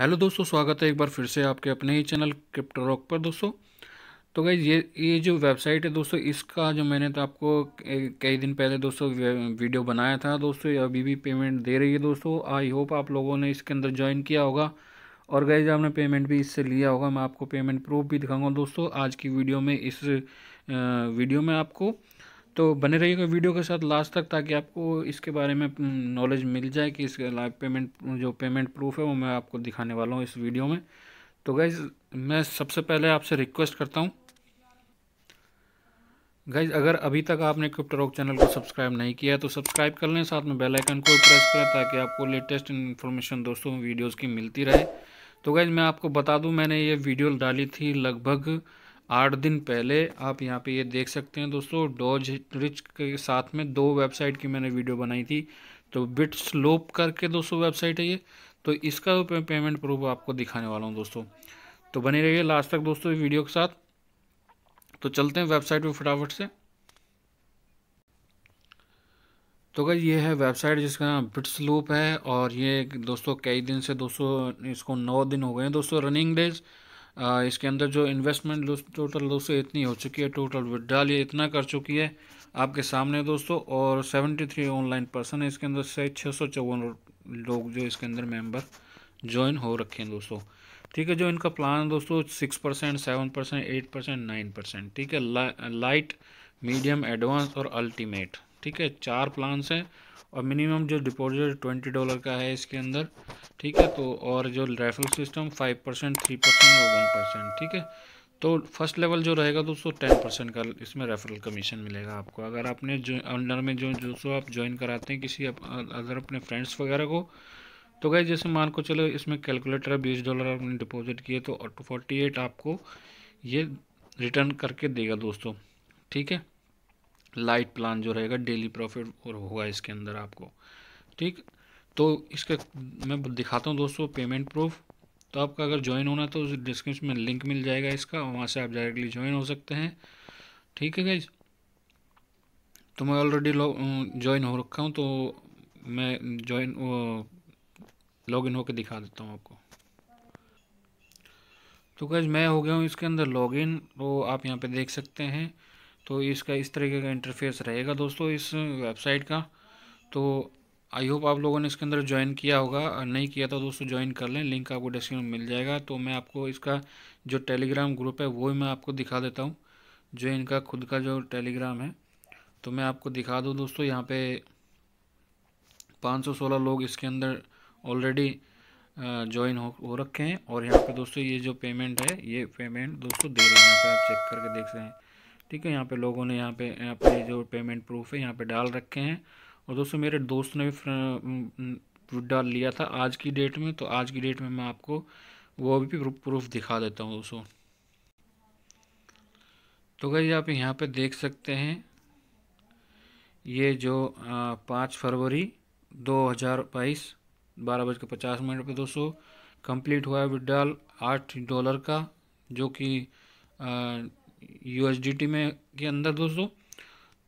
hello दोस्तों स्वागत है एक बार फिर से आपके अपने ही चैनल क्रिप्टो रॉक पर दोस्तों तो गई ये ये जो वेबसाइट है दोस्तों इसका जो मैंने तो आपको कई दिन पहले दोस्तों वीडियो बनाया था दोस्तों ये अभी भी पेमेंट दे रही है दोस्तों आई होप आप लोगों ने इसके अंदर ज्वाइन किया होगा और गई आपने पेमेंट भी इससे लिया होगा मैं आपको पेमेंट प्रूफ भी दिखाऊंगा दोस्तों आज की वीडियो में इस वीडियो में आपको तो बने रहिएगा वीडियो के साथ लास्ट तक ताकि आपको इसके बारे में नॉलेज मिल जाए कि इसके लाइव पेमेंट जो पेमेंट प्रूफ है वो मैं आपको दिखाने वाला हूँ इस वीडियो में तो गाइज़ मैं सबसे पहले आपसे रिक्वेस्ट करता हूँ गाइज अगर अभी तक आपने क्रिप्टोरॉक चैनल को सब्सक्राइब नहीं किया तो सब्सक्राइब कर लें साथ में बेल आइकन को प्रेस करें ताकि आपको लेटेस्ट इन्फॉर्मेशन दोस्तों वीडियोस की मिलती रहे तो गाइज मैं आपको बता दूं मैंने ये वीडियो डाली थी लगभग आठ दिन पहले आप यहाँ पे ये देख सकते हैं दोस्तों डॉज रिच के साथ में दो वेबसाइट की मैंने वीडियो बनाई थी तो बिट स्लोप करके दोस्तों वेबसाइट है ये तो इसका पेमेंट प्रूफ आपको दिखाने वाला हूँ दोस्तों तो बने रहिए लास्ट तक दोस्तों वीडियो के साथ तो चलते हैं वेबसाइट पर फटाफट से तो अगर ये है वेबसाइट जिसका नाम बिट लूप है और ये दोस्तों कई दिन से दोस्तों इसको नौ दिन हो गए हैं दोस्तों रनिंग डेज इसके अंदर जो इन्वेस्टमेंट लॉस टोटल दोस्तों इतनी हो चुकी है टोटल विड्रॉल ये इतना कर चुकी है आपके सामने दोस्तों और 73 ऑनलाइन पर्सन है इसके अंदर से छः सौ चौवन लोग जो इसके अंदर मेंबर ज्वाइन हो रखे हैं दोस्तों ठीक है जो इनका प्लान है दोस्तों six percent seven percent eight percent nine percent ठीक है ला, लाइट मीडियम एडवांस और अल्टीमेट ठीक है चार प्लान्स हैं और मिनिमम जो डिपॉजिट ट्वेंटी डॉलर का है इसके अंदर ठीक है तो और जो referral system five percent three percent और वन परसेंट ठीक है तो फर्स्ट लेवल जो रहेगा दोस्तों टेन परसेंट का इसमें रेफरल कमीशन मिलेगा आपको अगर आपने जो अंडर में जो दोस्तों आप ज्वाइन कराते हैं किसी अप, अगर अपने फ्रेंड्स वगैरह को तो गए जैसे मान को चलो इसमें कैलकुलेटर बीस डॉलर आपने डिपॉजिट किए तो फोर्टी एट आपको ये रिटर्न करके देगा दोस्तों ठीक है लाइट प्लान जो रहेगा डेली प्रॉफिट और होगा इसके अंदर आपको ठीक तो इसका मैं दिखाता हूँ दोस्तों पेमेंट प्रूफ तो आपका अगर ज्वाइन होना तो डिस्क्रिप्शन में लिंक मिल जाएगा इसका वहाँ से आप डायरेक्टली ज्वाइन हो सकते हैं ठीक है गाइज तो मैं ऑलरेडी ज्वाइन हो रखा हूँ तो मैं ज्वाइन लॉग इन होकर दिखा देता हूँ आपको तो गैज मैं हो गया हूँ इसके अंदर लॉग इन तो आप यहाँ पर देख सकते हैं तो इसका इस तरीके का इंटरफेस रहेगा दोस्तों इस वेबसाइट का तो आई होप आप लोगों ने इसके अंदर ज्वाइन किया होगा नहीं किया तो दोस्तों ज्वाइन कर लें लिंक आपको डिस्क्रिप्शन में मिल जाएगा तो मैं आपको इसका जो टेलीग्राम ग्रुप है वो ही मैं आपको दिखा देता हूँ जो इनका खुद का जो टेलीग्राम है तो मैं आपको दिखा दूँ दोस्तों यहाँ पे 516 लोग इसके अंदर ऑलरेडी ज्वाइन हो हो रखे हैं और यहाँ पे दोस्तों ये जो पेमेंट है ये पेमेंट दोस्तों दे रहे हैं यहाँ पे आप चेक करके देख रहे हैं ठीक है यहाँ पे लोगों ने यहाँ पे अपने जो पेमेंट प्रूफ है यहाँ पे डाल रखे हैं और दोस्तों मेरे दोस्त ने भी डाल लिया था आज की डेट में तो आज की डेट में मैं आपको वो भी प्रूफ दिखा देता हूँ दोस्तों तो भाई आप यहाँ पे देख सकते हैं ये जो पाँच फरवरी दो हज़ार बाईस बारह बजकर पचास मिनट पर दोस्तों कंप्लीट हुआ है विड्रॉल आठ डॉलर का जो कि यू में के अंदर दोस्तों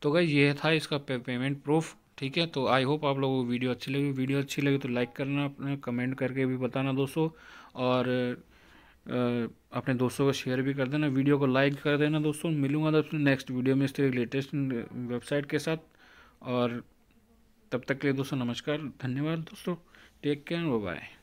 तो गई ये था इसका पे, पेमेंट प्रूफ ठीक है तो आई होप आप लोगों को वीडियो अच्छी लगी वीडियो अच्छी लगी तो लाइक करना अपने कमेंट करके भी बताना दोस्तों और अपने दोस्तों को शेयर भी कर देना वीडियो को लाइक कर देना दोस्तों मिलूंगा तो अपने नेक्स्ट वीडियो में इसके लेटेस्ट वेबसाइट के साथ और तब तक के लिए दोस्तों नमस्कार धन्यवाद दोस्तों टेक केयर बाय